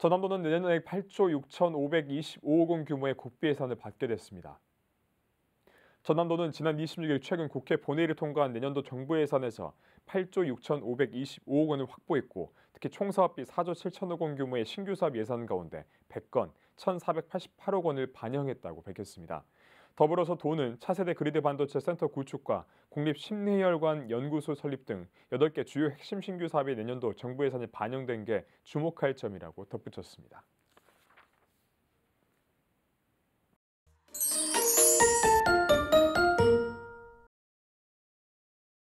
전남도는 내년에 8조 6,525억 원 규모의 국비 예산을 받게 됐습니다. 전남도는 지난 26일 최근 국회 본회의를 통과한 내년도 정부 예산에서 8조 6,525억 원을 확보했고 특히 총 사업비 4조 7천억 원 규모의 신규 사업 예산 가운데 100건 1,488억 원을 반영했다고 밝혔습니다. 더불어서 도는 차세대 그리드 반도체 센터 구축과 국립 심리혈관 연구소 설립 등 8개 주요 핵심 신규 사업이 내년도 정부 예산에 반영된 게 주목할 점이라고 덧붙였습니다.